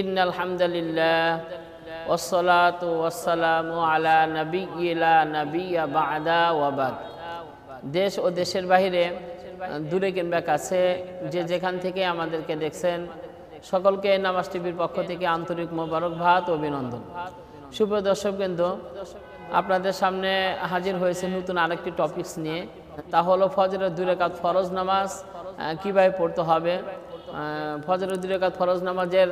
إن الحمد لله والصلاة والسلام على نبي لا نبي بعد وبعد দেশ ও দেশের বাহিরে দূরে কিংবা কাছে যে যেখান থেকে আমাদেরকে দেখছেন সকলকে নামাজ টিভির পক্ষ থেকে আন্তরিক মোবারক ভাত অভিনন্দন শুভ দর্শক কেন্দ্র আপনাদের সামনে হাজির হয়েছে নতুন আরেকটি টপিকস নিয়ে তা হলো ফজরের দূরে কাত ফরজ নামাজ কীভাবে পড়তে হবে ফজর উদ্দিন রেখাত ফরজ নামাজের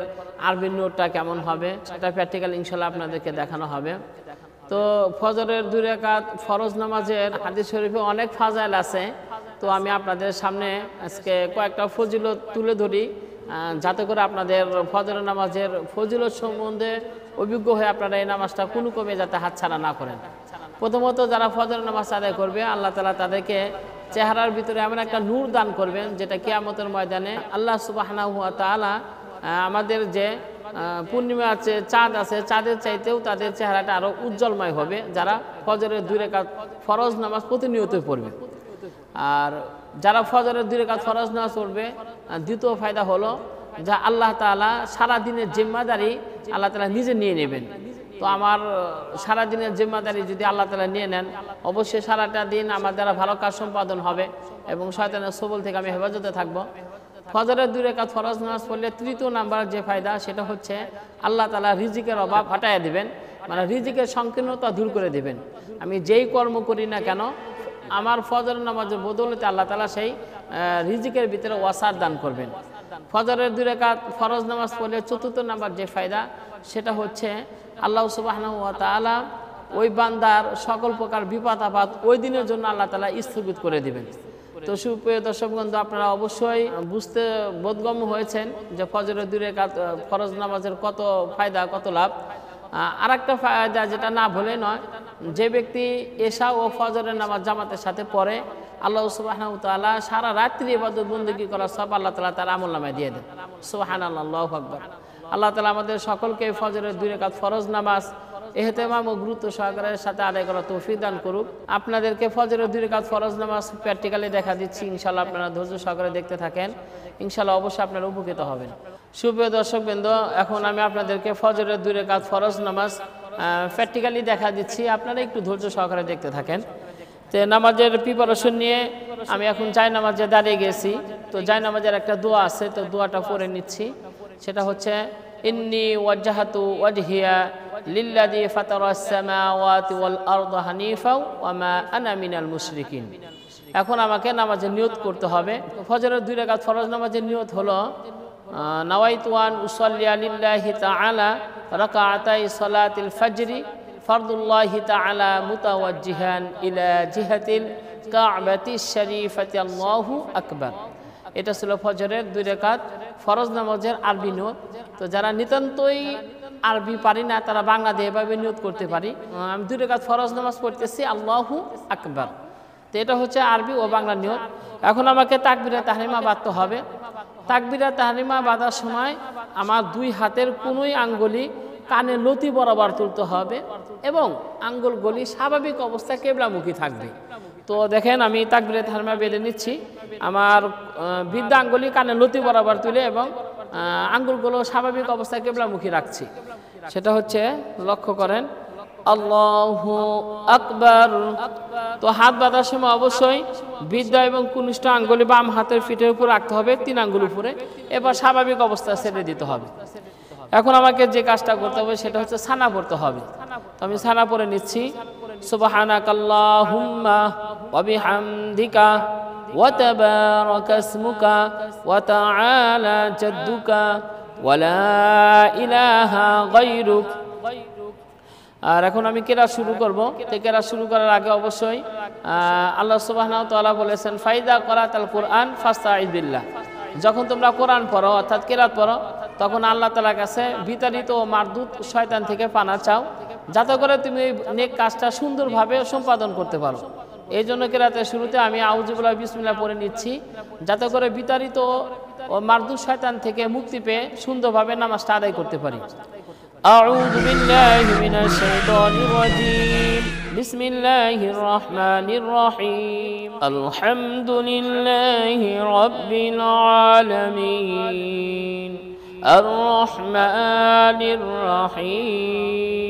আরবি নোটটা কেমন হবে সেটা প্র্যাকটিক্যাল ইনশাল্লাহ আপনাদেরকে দেখানো হবে তো ফজরের দুই রেখাত ফরজ নামাজের হাদিস শরীফে অনেক ফাজাইল আছে তো আমি আপনাদের সামনে আজকে কয়েকটা ফজিলত তুলে ধরি যাতে করে আপনাদের ফজরের নামাজের ফজিলত সম্বন্ধে অভিজ্ঞ হয়ে আপনারা এই নামাজটা কোনো কমে যাতে হাতছাড়া না করেন প্রথমত যারা ফজরের নামাজ আদায় করবে আল্লাহ তালা তাদেরকে চেহারার ভিতরে এমন একটা নূর দান করবেন যেটা কিয়ামতের ময়দানে আল্লাহ সুবাহনা হুয়া তালা আমাদের যে পূর্ণিমা আছে চাঁদ আছে চাঁদের চাইতেও তাদের চেহারাটা আরও উজ্জ্বলময় হবে যারা ফজরের দুই রেখা ফরজ নামাজ প্রতিনিয়ত পড়বে আর যারা ফজরের দুই রেখা ফরজ নামাজ পড়বে দ্বিতীয় ফায়দা হলো যা আল্লাহ তালা সারাদিনের জিম্মাদারি আল্লাহ তালা নিজে নিয়ে নেবেন তো আমার সারা দিনের জিম্মাদারি যদি আল্লাহ তালা নিয়ে নেন অবশ্যই সারাটা দিন আমার দ্বারা ভালো কাজ সম্পাদন হবে এবং শয়তানের সবল থেকে আমি হেফাজতে থাকবো ফজরের দূরে কাজ ফরজ নামাজ পড়লে তৃতীয় নাম্বার যে ফায়দা সেটা হচ্ছে আল্লাহ তালা রিজিকের অভাব হটাইয়া দিবেন মানে রিজিকের সংকীর্ণতা দূর করে দিবেন আমি যেই কর্ম করি না কেন আমার ফজর নামাজের বদলতে আল্লাহ তালা সেই রিজিকের ভিতরে ওয়াসার দান করবেন ফজরের দূরে কাজ ফরজ নামাজ পড়লে চতুর্থ নাম্বার যে ফায়দা সেটা হচ্ছে আল্লাহ সুবাহ ওই বান্দার সকল প্রকার বিপদ আপাত ওই দিনের জন্য আল্লাহ তালা স্থগিত করে দিবেন তো সুপ্রিয় দর্শকবন্ধু আপনারা অবশ্যই বুঝতে বোধগম্য হয়েছেন যে ফজরের দূরে ফরজ নামাজের কত ফায়দা কত লাভ আর একটা ফায়দা যেটা না ভুলে নয় যে ব্যক্তি এশা ও ফজরের নামাজ জামাতের সাথে পড়ে আল্লাহ সুবাহান তালা সারা রাত্রি এবার বন্দুকি করা সব আল্লাহ তালা তার আমল নামায় দিয়ে দেন সুবাহান আল্লাহ আকবর আল্লাহ তালা আমাদের সকলকে ফজরের দুই রেখাত ফরজ নামাজ এহতেমাম ও গুরুত্ব সহকারের সাথে আদায় করা তৌফিক দান করুক আপনাদেরকে ফজরের দুই রেখাত ফরজ নামাজ প্র্যাকটিক্যালি দেখা দিচ্ছি ইনশাল্লাহ আপনারা ধৈর্য সহকারে দেখতে থাকেন ইনশাল্লাহ অবশ্যই আপনারা উপকৃত হবেন সুপ্রিয় বৃন্দ এখন আমি আপনাদেরকে ফজরের দুই রেখাত ফরজ নামাজ প্র্যাকটিক্যালি দেখা দিচ্ছি আপনারা একটু ধৈর্য সহকারে দেখতে থাকেন তো নামাজের প্রিপারেশন নিয়ে আমি এখন জায় নামাজে দাঁড়িয়ে গেছি তো জায় নামাজের একটা দোয়া আছে তো দোয়াটা পরে নিচ্ছি সেটা হচ্ছে ইন্নি ওয়াজাহাতু ওয়াজহিয়া লিল্লাদি ফাতারাসসামাওয়াতি হানিফা ওয়া মা আনা মিনাল মুশরিকিন এখন আমাকে নামাজে নিয়ত করতে হবে ফজরের দুই রাকাত ফরজ নামাজের নিয়ত হলো নাওয়াইতুয়ান উসাল্লিয়া লিল্লাহি তাআলা রাকাআতাই সালাতিল ফজরি ফরদুল্লাহি তাআলা মুতাওয়াজ্জিহান ইলা জিহাতিল কাবাতি শরীফাতি আল্লাহু আকবার এটা ছিল ফজরের দুই রাকাত ফরজ নামাজের আরবি নিয়ত তো যারা নিতান্তই আরবি পারি না তারা বাংলা দিয়ে এভাবে নিয়ত করতে পারি আমি দুটো কাজ ফরজ নামাজ পড়তেছি আল্লাহু আকবর তো এটা হচ্ছে আরবি ও বাংলা নিয়ত এখন আমাকে তাকবিরা তাহারিমা বাঁধতে হবে তাকবিরা তাহারিমা বাঁধার সময় আমার দুই হাতের কোনোই আঙ্গুলি কানে লতি বরাবর তুলতে হবে এবং আঙ্গুল গলি স্বাভাবিক অবস্থা কেবলামুখী থাকবে তো দেখেন আমি তাকবিরা তাহারিমা বেঁধে নিচ্ছি আমার বৃদ্ধ আঙ্গুলি কানে লতি বরাবর তুলে এবং আঙ্গুলগুলো স্বাভাবিক অবস্থায় কেবলামুখী রাখছি সেটা হচ্ছে লক্ষ্য করেন আল্লাহ আকবর তো হাত বাঁধার সময় অবশ্যই বৃদ্ধ এবং কনিষ্ঠ আঙ্গুলি বাম হাতের ফিটের উপর রাখতে হবে তিন আঙ্গুল উপরে এবার স্বাভাবিক অবস্থা ছেড়ে দিতে হবে এখন আমাকে যে কাজটা করতে হবে সেটা হচ্ছে সানা পড়তে হবে তো আমি সানা পরে নিচ্ছি সুবাহানাকাল্লাহুম্মা হুম্মা বিহামদিকা وتبارك اسمك وتعالى جدك ولا إله غيرك আর এখন আমি কেরা শুরু করব তো কেরা শুরু করার আগে অবশ্যই আল্লাহ সুবাহ তালা বলেছেন ফাইদা করা তাল কোরআন ফাস্তা ইদবিল্লা যখন তোমরা কোরআন পড়ো অর্থাৎ কেরাত পড়ো তখন আল্লাহ তালা কাছে বিতাড়িত ও মারদুত শয়তান থেকে পানা চাও যাতে করে তুমি নেক কাজটা সুন্দরভাবে সম্পাদন করতে পারো এই জন্য কেরাতের শুরুতে আমি আউজিবুল্লাহ বিসমিল্লা পড়ে নিচ্ছি যাতে করে বিতাড়িত ও মারদু শয়তান থেকে মুক্তি পেয়ে সুন্দরভাবে নামাজটা আদায় করতে পারি أعوذ بالله من الشيطان الرجيم بسم الله الرحمن الرحيم الحمد لله رب العالمين الرحمن الرحيم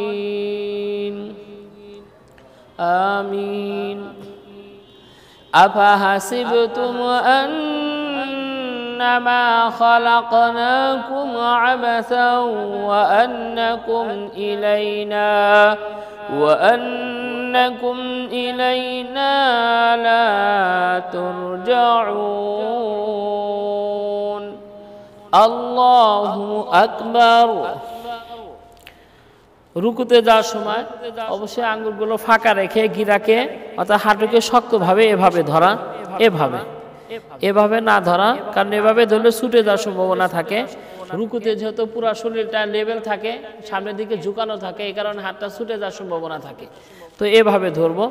آمين أفحسبتم أنما خلقناكم عبثا وأنكم إلينا وأنكم إلينا لا ترجعون الله أكبر রুকুতে যাওয়ার সময় অবশ্যই আঙ্গুলগুলো ফাঁকা রেখে গিরাকে অর্থাৎ হাঁটুকে শক্তভাবে এভাবে ধরা এভাবে এভাবে না ধরা কারণ এভাবে ধরলে ছুটে যাওয়ার সম্ভাবনা থাকে রুকুতে যেহেতু পুরা শরীরটা লেভেল থাকে সামনের দিকে ঝুঁকানো থাকে এই কারণে হাতটা ছুটে যাওয়ার সম্ভাবনা থাকে তো এভাবে ধরবো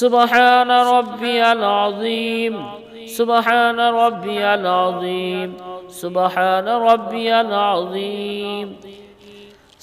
সুবহান রব্বিয়াল আযীম সুবহান রব্বিয়াল আযীম সুবহান রব্বিয়াল আযীম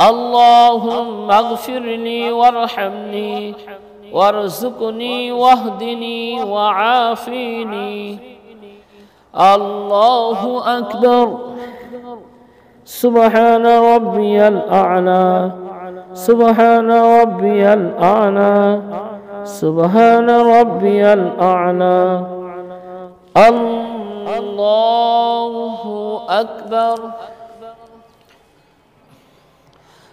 اللهم اغفر لي وارحمني وارزقني واهدني وعافيني الله أكبر سبحان ربي الأعلى سبحان ربي الأعلى سبحان ربي الأعلى الله أكبر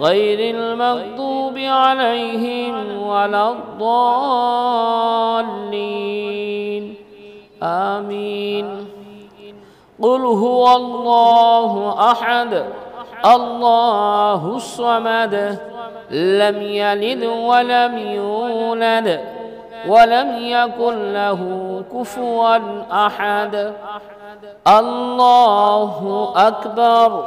غير المغضوب عليهم ولا الضالين آمين قل هو الله أحد الله الصمد لم يلد ولم يولد ولم يكن له كفوا أحد الله أكبر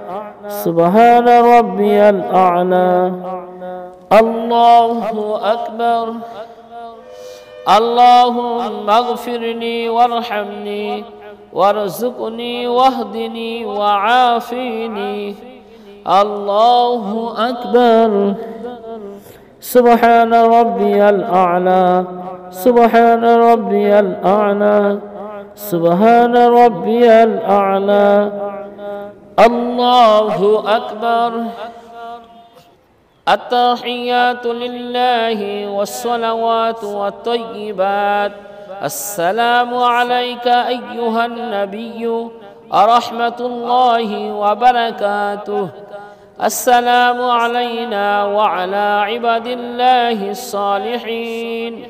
سبحان ربي الأعلى الله أكبر اللهم اغفرني وارحمني وارزقني واهدني وعافيني الله أكبر سبحان ربي الأعلى سبحان ربي الأعلى سبحان ربي الأعلى الله أكبر التحيات لله والصلوات والطيبات السلام عليك أيها النبي ورحمة الله وبركاته السلام علينا وعلى عباد الله الصالحين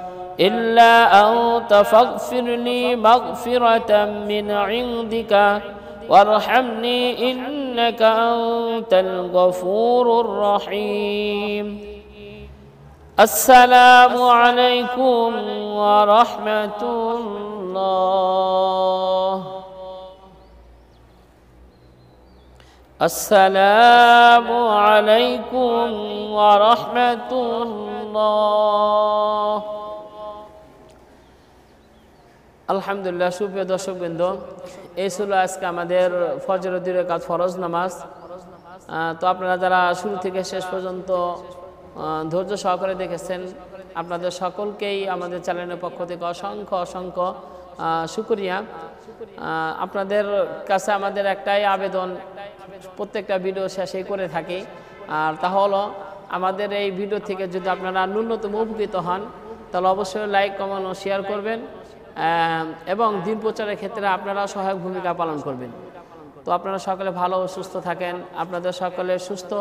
إلا أنت فاغفر لي مغفرة من عندك وارحمني إنك أنت الغفور الرحيم السلام عليكم ورحمة الله السلام عليكم ورحمة الله আলহামদুলিল্লাহ সুপ্রিয় দর্শকবৃন্দ এই ছিল আজকে আমাদের ফজর দিনের কাজ ফরজ নামাজ তো আপনারা যারা শুরু থেকে শেষ পর্যন্ত ধৈর্য সহকারে দেখেছেন আপনাদের সকলকেই আমাদের চ্যানেলের পক্ষ থেকে অসংখ্য অসংখ্য সুক্রিয়া আপনাদের কাছে আমাদের একটাই আবেদন প্রত্যেকটা ভিডিও শেষেই করে থাকি আর তা হলো আমাদের এই ভিডিও থেকে যদি আপনারা ন্যূনতম উপকৃত হন তাহলে অবশ্যই লাইক কমেন্ট ও শেয়ার করবেন এবং দিন প্রচারের ক্ষেত্রে আপনারা সহায়ক ভূমিকা পালন করবেন তো আপনারা সকলে ভালো ও সুস্থ থাকেন আপনাদের সকলে সুস্থ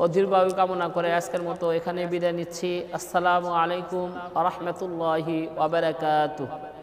ও দীর্ঘায়ু কামনা করে আজকের মতো এখানে বিদায় নিচ্ছি আসসালামু আলাইকুম আ রহমতুল্লাহি